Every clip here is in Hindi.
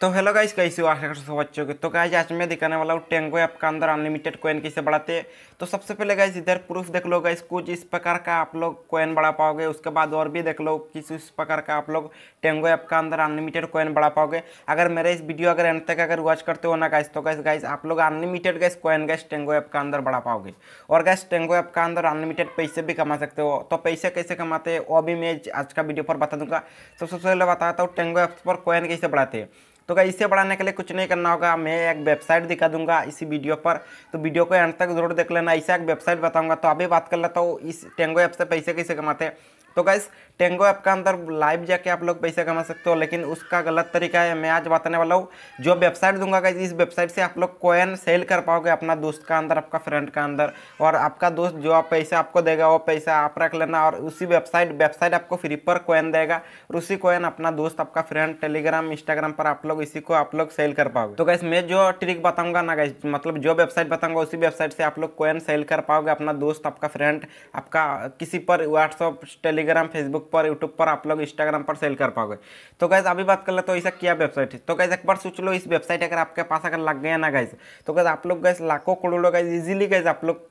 तो हेलो गाइस कैसे हो आशा सब बच्चों के तो गाइस आज मैं दिखाने वाला हूँ टेंगो ऐप का अंदर अनलिमिटेड कोइन कैसे बढ़ाते हैं तो सबसे पहले गाइस इधर प्रूफ देख लो गाइस कुछ इस प्रकार का आप लोग कोइन बढ़ा पाओगे उसके बाद और भी देख लो किस इस प्रकार का आप लोग टेंगो ऐप का अंदर अनलिमिटेड कोइन बढ़ा पाओगे अगर मेरे इस वीडियो अगर एंड तक अगर वॉच करते हो ना गाइस तो गाइस गाइस आप लोग unlimited guys coin guys Tango app का अंदर बढ़ा पाओगे और गैस टेंगो ऐप का अंदर अनलिमिटेड पैसे भी कमा सकते हो तो पैसे कैसे कमाते हैं वो भी मैं आज का वीडियो पर बता दूंगा तो सबसे पहले बताता हूँ टेंगो ऐप पर कोइन कैसे बढ़ाते हैं तो क्या इसे बढ़ाने के लिए कुछ नहीं करना होगा मैं एक वेबसाइट दिखा दूंगा इसी वीडियो पर तो वीडियो को एंड तक जरूर देख लेना ऐसा एक वेबसाइट बताऊंगा तो अभी बात कर लेता हूँ इस टेंगो ऐप से पैसे कैसे कमाते हैं तो गैस टेंगो ऐप का अंदर लाइव जाके आप लोग पैसे कमा सकते हो लेकिन उसका गलत तरीका है मैं आज बताने वाला हूँ जो वेबसाइट दूंगा गाइज इस वेबसाइट से आप लोग कोयन सेल कर पाओगे अपना दोस्त का अंदर आपका फ्रेंड का अंदर और आपका दोस्त जो आप पैसा आपको देगा वो पैसा आप रख लेना और उसी वेबसाइट वेबसाइट आपको फ्री पर कोयन देगा और उसी कोयन अपना दोस्त आपका फ्रेंड टेलीग्राम इंस्टाग्राम पर आप लोग इसी को आप लोग सेल कर पाओगे तो गैस मैं जो ट्रिक बताऊंगा ना गैस मतलब जो वेबसाइट बताऊंगा उसी वेबसाइट से आप लोग कोयन सेल कर पाओगे अपना दोस्त आपका फ्रेंड आपका किसी पर व्हाट्सअप टेलीग्राम फेसबुक फेसबुक पर यूट्यूब पर आप लोग इंस्टाग्राम पर सेल कर पाओगे तो गैस अभी बात कर ले तो ऐसा क्या वेबसाइट है तो गैस एक बार सोच लो इस वेबसाइट अगर आपके पास अगर लग गया ना गैस तो गैस आप लोग गैस लाखों करोड़ों गैस इजिली गैस आप लोग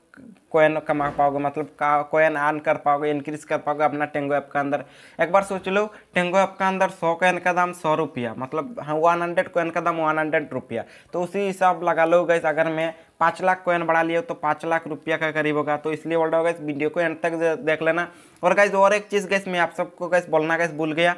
कोयन कमा पाओगे मतलब कोयन आन कर पाओगे इंक्रीज कर पाओगे अपना टेंगो ऐप के अंदर एक बार सोच लो टेंगो ऐप के अंदर सौ कोयन का दाम सौ रुपया मतलब वन हाँ, हंड्रेड कोयन का दाम वन हंड्रेड रुपया तो उसी हिसाब लगा लो गैस अगर मैं पाँच लाख कोयन बढ़ा लिया तो पाँच लाख रुपया का करीब होगा तो इसलिए बोल रहा हूँ गैस वीडियो को एंड तक देख लेना और गैस और एक चीज़ गैस मैं आप सबको गैस बोलना गैस भूल गया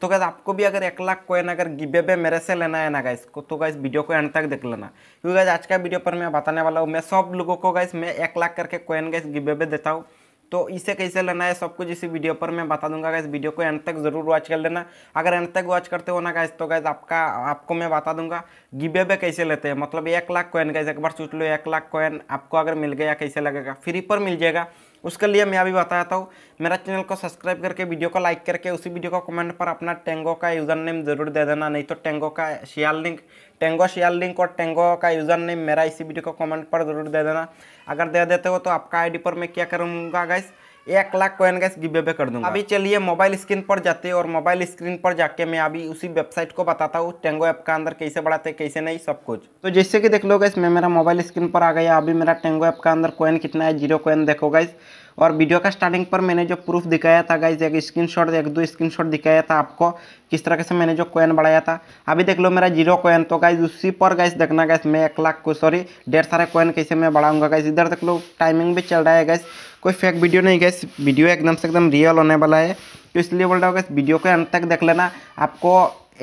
तो गैस आपको भी अगर एक लाख कोइन अगर गिबे पे मेरे से लेना है ना गैस को तो गाइस वीडियो को एंड तक देख लेना क्योंकि गैस आज का वीडियो पर मैं बताने वाला हूँ मैं सब लोगों को गाइस मैं एक लाख करके कोइन गैस गिबे पे देता हूँ तो इसे कैसे लेना है सब कुछ इसी वीडियो पर मैं बता दूंगा गाइस वीडियो को एंड तक जरूर वॉच कर लेना अगर एंड तक वॉच करते हो ना गैस तो गाइस आपका आपको मैं बता दूंगा गिबे पे कैसे लेते हैं मतलब एक लाख कोइन गैस एक बार सोच लो एक लाख कोइन आपको अगर मिल गया कैसे लगेगा फ्री पर मिल जाएगा उसके लिए मैं अभी बताता हूँ मेरा चैनल को सब्सक्राइब करके वीडियो को लाइक करके उसी वीडियो को कमेंट पर अपना टेंगो का यूज़र नेम जरूर दे देना नहीं तो टेंगो का share link Tango share link और टेंगो का यूज़र नेम मेरा इसी वीडियो को कमेंट पर जरूर दे देना अगर दे देते हो तो आपका आईडी पर मैं क्या करूँगा गाइस एक लाख कोइन गैस गिवे पे कर दूंगा अभी चलिए मोबाइल स्क्रीन पर जाते और मोबाइल स्क्रीन पर जाके मैं अभी उसी वेबसाइट को बताता हूँ टेंगो ऐप का अंदर कैसे बढ़ाते कैसे नहीं सब कुछ तो जैसे कि देख लो गैस मैं मेरा मोबाइल स्क्रीन पर आ गया अभी मेरा टेंगो ऐप का अंदर कोयन कितना है जीरो कोइन देखो गैस और वीडियो का स्टार्टिंग पर मैंने जो प्रूफ दिखाया था गाइज एक स्क्रीनशॉट एक दो स्क्रीनशॉट दिखाया था आपको किस तरह से मैंने जो कोयन बढ़ाया था अभी देख लो मेरा जीरो कोयन तो गाइज उसी पर गाइज देखना गाइस मैं एक लाख को सॉरी डेढ़ सारे कोयन कैसे मैं बढ़ाऊंगा गाइज इधर देख लो टाइमिंग भी चल रहा है गाइस कोई फेक वीडियो नहीं गैस वीडियो एकदम से एकदम रियल होने वाला है तो इसलिए बोल रहा हूँ गैस वीडियो के अंत तक देख लेना आपको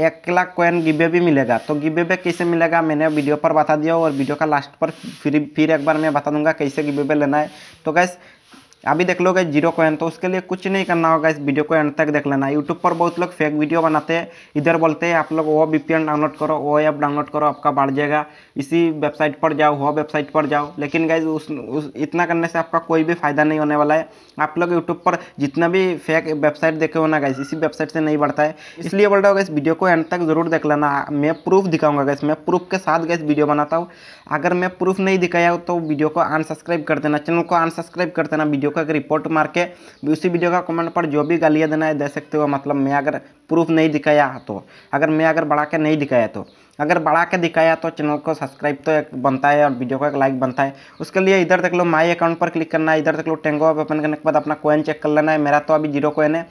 एक लाख कोयन गिबे भी मिलेगा तो गिबे बे कैसे मिलेगा मैंने वीडियो पर बता दिया और वीडियो का लास्ट पर फिर फिर एक बार मैं बता दूंगा कैसे गिबे बे लेना है तो गैस अभी देख लोगे जीरो कॉइन तो उसके लिए कुछ नहीं करना होगा इस वीडियो को एंड तक देख लेना यूट्यूब पर बहुत लोग फेक वीडियो बनाते हैं इधर बोलते हैं आप लोग वो बी डाउनलोड करो वो ऐप डाउनलोड करो आपका बढ़ जाएगा इसी वेबसाइट पर जाओ वो वेबसाइट पर जाओ लेकिन गाइज उस, उस इतना करने से आपका कोई भी फ़ायदा नहीं होने वाला है आप लोग यूट्यूब पर जितना भी फेक वेबसाइट देखे हो ना गाइज इसी वेबसाइट से नहीं बढ़ता है इसलिए बोल रहा हूँ इस वीडियो को एंड तक ज़रूर देख लेना मैं प्रूफ दिखाऊंगा गैस मैं प्रूफ के साथ गैस वीडियो बनाता हूँ अगर मैं प्रूफ नहीं दिखाया तो वीडियो को अनसब्सक्राइब कर देना चैनल को अनसब्सक्राइब कर देना वीडियो का एक रिपोर्ट मार के उसी वीडियो का कमेंट पर जो भी गालियाँ देना है दे सकते हो मतलब मैं अगर प्रूफ नहीं दिखाया तो अगर मैं अगर बढ़ा के नहीं दिखाया तो अगर बढ़ा के दिखाया तो चैनल को सब्सक्राइब तो एक बनता है और वीडियो को एक लाइक बनता है उसके लिए इधर देख लो माई अकाउंट पर क्लिक करना है इधर देख लो टेंगो ऐप ओपन करने के बाद अपना कोइन चेक कर लेना है मेरा तो अभी जीरो कोइन है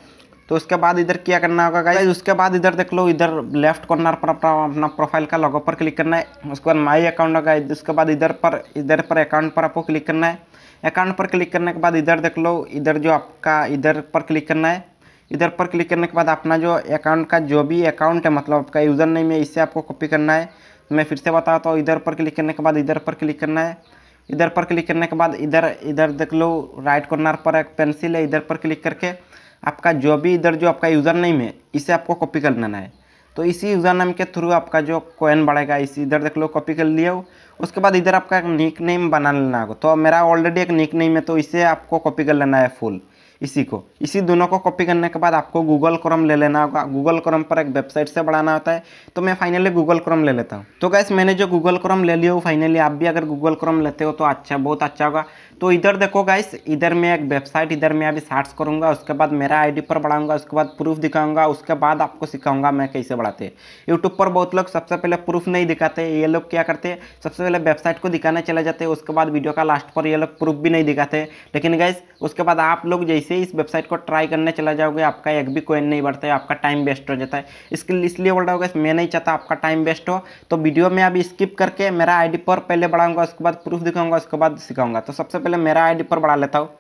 तो उसके बाद इधर क्या करना होगा गाइज उसके बाद इधर देख लो इधर लेफ्ट कॉर्नर पर अपना प्रोफाइल का लॉगो पर क्लिक करना है उसके बाद माई अकाउंट होगा उसके बाद इधर पर इधर पर अकाउंट पर आपको क्लिक करना है अकाउंट पर क्लिक करने के बाद इधर देख लो इधर जो आपका इधर पर क्लिक करना है इधर पर क्लिक करने के बाद अपना जो अकाउंट का जो भी अकाउंट है मतलब आपका यूज़र नेम है इससे आपको कॉपी करना है मैं फिर से बताता हूँ इधर पर क्लिक करने के बाद इधर पर क्लिक करना है इधर पर क्लिक करने के बाद इधर इधर देख लो राइट कॉर्नर पर एक पेंसिल है इधर पर क्लिक करके आपका जो भी इधर जो आपका यूज़र नेम है इसे आपको कॉपी कर लेना है तो इसी यूज़र नेम के थ्रू आपका जो कॉइन बढ़ेगा इसी इधर देख लो कॉपी कर लिया हो उसके बाद इधर आपका एक निक नेम बना लेना होगा तो मेरा ऑलरेडी एक निक नेम है तो इसे आपको कॉपी कर लेना है फुल इसी को इसी दोनों को कॉपी करने के बाद आपको गूगल क्रम ले लेना होगा गूगल क्रम पर एक वेबसाइट से बढ़ाना होता है तो मैं फाइनली गूगल क्रम ले लेता हूँ तो गैस मैंने जो गूगल क्रम ले लिया हो फाइनली आप भी अगर गूगल क्रम लेते हो तो अच्छा बहुत अच्छा होगा तो इधर देखो गाइस इधर मैं एक वेबसाइट इधर मैं अभी सर्च करूँगा उसके बाद मेरा आईडी पर बढ़ाऊंगा उसके बाद प्रूफ दिखाऊँगा उसके बाद आपको सिखाऊंगा मैं कैसे बढ़ाते हैं यूट्यूब पर बहुत लोग सबसे पहले प्रूफ नहीं दिखाते ये लोग क्या करते हैं सबसे पहले वेबसाइट को दिखाने चले जाते हैं उसके बाद वीडियो का लास्ट पर ये लोग प्रूफ भी नहीं दिखाते लेकिन गैस उसके बाद आप लोग जैसे से इस वेबसाइट को ट्राई करने चला जाओगे आपका एक भी कोइन नहीं बढ़ता है आपका टाइम वेस्ट हो जाता है इसके लिए इसलिए बोल रहा होगा मैं नहीं चाहता आपका टाइम वेस्ट हो तो वीडियो में अभी स्किप करके मेरा आईडी पर पहले बढ़ाऊंगा उसके बाद प्रूफ दिखाऊंगा उसके बाद सिखाऊंगा तो सबसे पहले मेरा आई पर बढ़ा लेता हूँ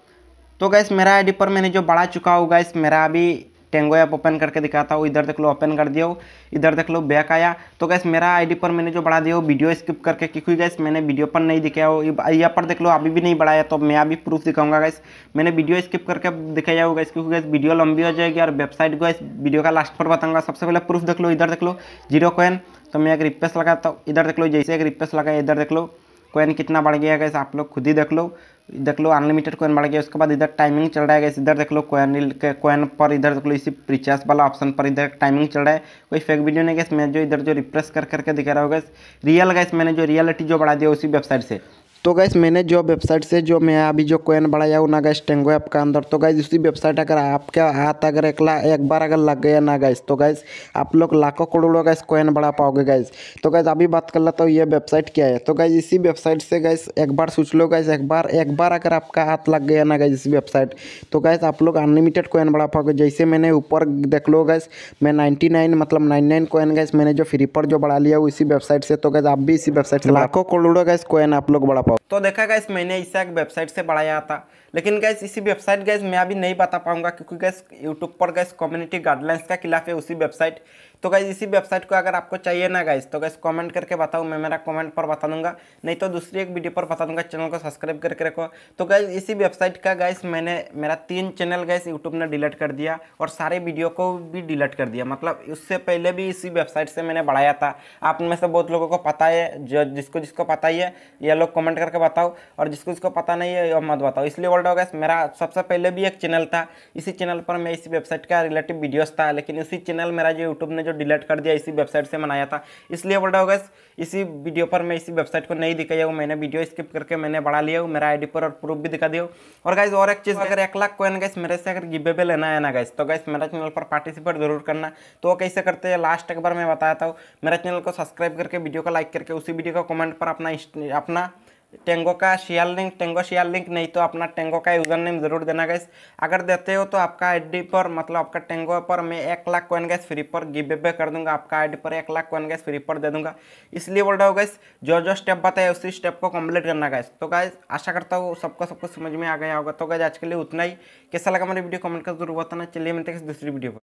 तो गैस मेरा आई पर मैंने जो बढ़ा चुका हूँ गैस मेरा अभी टेंगो ऐप ओपन करके दिखाता हूँ इधर देख लो ओपन कर दिया हो इधर देख लो बैक आया तो गैस मेरा आईडी पर मैंने जो बढ़ा दिया हो वीडियो स्किप करके क्योंकि गैस मैंने वीडियो पर नहीं दिखाया हो यहाँ पर देख लो अभी भी नहीं बढ़ाया तो मैं अभी प्रूफ दिखाऊंगा गैस मैंने वीडियो स्किप करके दिखाया होगा क्योंकि गैस वीडियो लंबी हो जाएगी और वेबसाइट गैस वीडियो का लास्ट पर बताऊंगा सबसे पहले प्रूफ देख लो इधर देख लो जीरो कोइन तो मैं एक रिप्लेस लगाता हूँ इधर देख लो जैसे एक रिप्लेस लगाया इधर देख लो कोइन कितना बढ़ गया गैस आप लोग खुद ही देख लो देख लो अनलिमिटेड कोइन बढ़ गया उसके बाद इधर टाइमिंग चल रहा है गैस इधर देख लो कोइन कोइन पर इधर देख लो इसी रिचार्ज वाला ऑप्शन पर इधर टाइमिंग चल रहा है कोई फेक वीडियो नहीं गैस मैं जो इधर जो रिप्रेस कर करके दिखा रहा हूँ गैस रियल गैस मैंने जो रियलिटी जो बढ़ा दिया उसी वेबसाइट से तो गैस मैंने जो वेबसाइट से जो मैं अभी जो कोइन बढ़ाया हूँ ना गैस टेंगो ऐप का अंदर तो गैस उसी वेबसाइट अगर आपके हाथ अगर एक ला एक बार अगर लग गया ना गैस तो गैस आप लोग लाखों करोड़ों गैस कोइन बढ़ा पाओगे गैस तो गैस अभी बात कर लेता हूँ ये वेबसाइट क्या है तो गैस इसी वेबसाइट से गैस एक बार सोच लो गैस एक बार एक बार अगर आपका हाथ लग गया ना गैस इसी वेबसाइट तो गैस आप लोग अनलिमिटेड कोइन बढ़ा पाओगे जैसे मैंने ऊपर देख लो गैस मैं नाइन्टी नाइन मतलब नाइन नाइन कोइन गैस मैंने जो फ्री पर जो बढ़ा लिया हूँ इसी वेबसाइट से तो गैस आप भी इसी वेबसाइट से लाखों करोड़ों गैस कोइन आप लोग बढ़ा पाओ तो देखा गया मैंने इसे एक वेबसाइट से बढ़ाया था लेकिन गैस इसी वेबसाइट गैस मैं अभी नहीं बता पाऊंगा क्योंकि गैस यूट्यूब पर गैस कम्युनिटी गाइडलाइंस का खिलाफ है उसी वेबसाइट तो गाइज इसी वेबसाइट को अगर आपको चाहिए ना गाइज तो गाइज कमेंट करके बताऊँ मैं मेरा कमेंट पर बता दूंगा नहीं तो दूसरी एक वीडियो पर बता दूंगा चैनल को सब्सक्राइब करके रखो तो गाइज इसी वेबसाइट का गाइस मैंने मेरा तीन चैनल गाइस यूट्यूब ने डिलीट कर दिया और सारे वीडियो को भी डिलीट कर दिया मतलब उससे पहले भी इसी वेबसाइट से मैंने बढ़ाया था आप में से बहुत लोगों को पता है जो जिसको जिसको पता ही है ये लोग कमेंट करके बताओ और जिसको जिसको पता नहीं है मत बताओ इसलिए वर्ल्ड हो गैस मेरा सबसे पहले भी एक चैनल था इसी चैनल पर मैं इसी वेबसाइट का रिलेटिव वीडियोज़ था लेकिन उसी चैनल मेरा जो यूट्यूब ने जो जो डिलीट कर दिया इसी वेबसाइट से मनाया था इसलिए बोल रहा होगा इसी वीडियो पर मैं इसी वेबसाइट को नहीं दिखाई हूँ मैंने वीडियो स्किप करके मैंने बढ़ा लिया हूँ मेरा आईडी पर और प्रूफ भी दिखा दिया और गाइज और एक चीज़ अगर एक लाख कोइन गैस मेरे से अगर गिबे पे लेना है ना गैस तो गैस मेरा चैनल पर पार्टिसिपेट जरूर करना तो वो कैसे करते हैं लास्ट एक बार मैं बताया था मेरा चैनल को सब्सक्राइब करके वीडियो को लाइक करके उसी वीडियो का कमेंट पर अपना अपना टेंगो का share link Tango share link नहीं तो अपना टेंगो का यूज़र नेम ज़रूर देना गैस अगर देते हो तो आपका आईडी पर मतलब आपका टेंगो पर मैं एक लाख कोइन गैस फ्री पर गिव बे कर दूंगा आपका आईडी पर एक लाख कोइन गैस फ्री पर दे दूंगा इसलिए बोल रहा हूँ गैस जो जो स्टेप बताया उसी स्टेप को कम्प्लीट करना गैस तो गैस आशा करता हूँ सबको सबको समझ में आ गया होगा तो गैस आज के लिए उतना ही कैसा लगा मेरी वीडियो कमेंट कर जरूर बताना चलिए मिलते दूसरी वीडियो